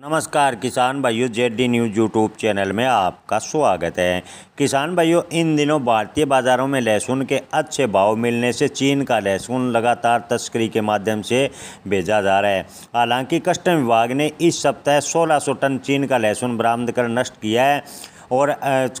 नमस्कार किसान भाइयों Z D news YouTube channel में आपका स्वागत है किसान भाइयों इन दिनों भारतीय बाज़ारों में लहसुन के अच्छे भाव मिलने से चीन का लहसुन लगातार तस्करी के माध्यम से भेजा जा रहा है हालांकि कस्टम विभाग ने इस सप्ताह 1600 टन चीन का लहसुन बरामद कर नष्ट किया है और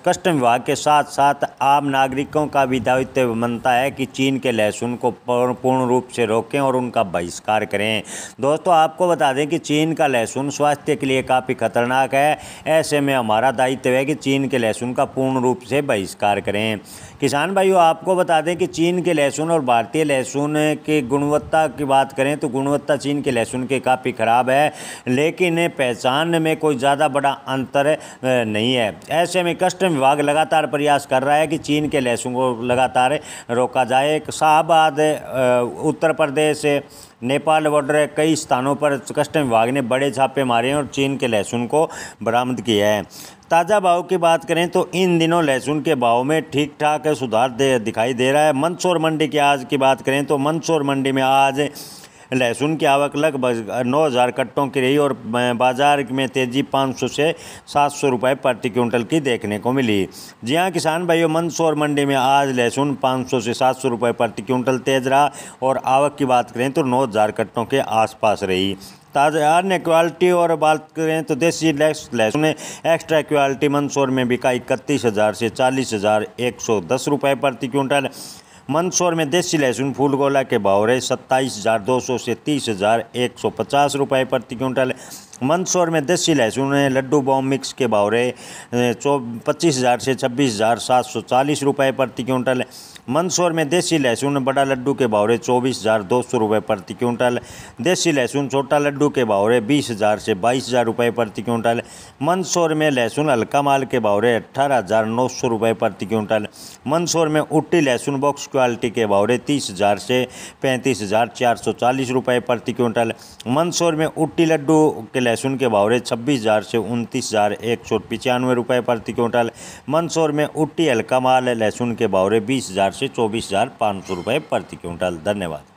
कस्टम विभाग के साथ साथ आम नागरिकों का भी दायित्व बनता है कि चीन के लहसुन को पूर्ण रूप से रोकें और उनका बहिष्कार करें दोस्तों आपको बता दें कि चीन का लहसुन स्वास्थ्य के लिए काफ़ी खतरनाक है ऐसे में हमारा दायित्व है कि चीन के लहसुन का पूर्ण रूप से बहिष्कार करें किसान भाइयों आपको बता दें कि चीन के लहसुन और भारतीय लहसुन के गुणवत्ता की बात करें तो गुणवत्ता चीन के लहसुन के काफ़ी ख़राब है लेकिन पहचान में कोई ज़्यादा बड़ा अंतर नहीं है ऐसे में कस्टम विभाग लगातार प्रयास कर रहा है कि चीन के लहसुन को लगातार रोका जाए शाहबाद उत्तर प्रदेश नेपाल बॉर्डर कई स्थानों पर कस्टम विभाग ने बड़े छापे मारे हैं और चीन के लहसुन को बरामद किया है ताज़ा भाव की बात करें तो इन दिनों लहसुन के भाव में ठीक ठाक सुधार दे, दिखाई दे रहा है मंदसौर मंडी की आज की बात करें तो मंदसौर मंडी में आज लहसुन की आवक लगभग नौ हज़ार कट्टों की रही और बाजार में तेज़ी पाँच सौ से सात सौ रुपये प्रति क्विंटल की देखने को मिली जी हाँ किसान भाइयों मंदसौर मंडी में आज लहसुन पाँच सौ से सात सौ रुपये प्रति क्विंटल तेज़ रहा और आवक की बात करें तो नौ हज़ार कट्टों के आसपास रही ताज़ा अन्य क्वालिटी और बात करें तो देसी लेस लहसुन एक्स्ट्रा क्वालिटी मंदसौर में बिका इकतीस हज़ार से चालीस हज़ार एक सौ दस रुपये प्रति क्विंटल मंदसौर में देसी लहसुन फूल गोला के भाव रहे सत्ताईस हज़ार दो सौ से तीस हज़ार एक सौ पचास रुपये प्रति क्विंटल मंदसौर में दस लहसुन है लड्डू बॉम मिक्स के भाव रहे चौ पच्चीस हज़ार से छब्बीस हज़ार सात सौ चालीस रुपये प्रति क्विंटल मंदसौर में देसी लहसुन बड़ा लड्डू के भाव रहे चौबीस हज़ार दो सौ रुपये प्रति क्विंटल देसी लहसुन छोटा लड्डू के भाव रहे बीस हज़ार से बाईस हज़ार रुपये प्रति क्विंटल मंदसौर में लहसुन हल्का माल के भाव रहे अट्ठारह हज़ार नौ सौ रुपये प्रति क्विंटल मंदसौर में उट्टी लहसुन बॉक्स क्वालिटी के भाव रहे तीस हज़ार से पैंतीस हज़ार चार सौ चालीस रुपये प्रति क्विंटल मंदसौर में उट्टी लड्डू के लहसुन के भाव रहे छब्बीस हज़ार से उनतीस हज़ार एक सौ पचानवे रुपये प्रति क्विंटल मंदसौर में उट्टी हल्का माल लहसुन के भाव रहे बीस हज़ार से चौबीस हज़ार पाँच सौ रुपये प्रति क्विंटल धन्यवाद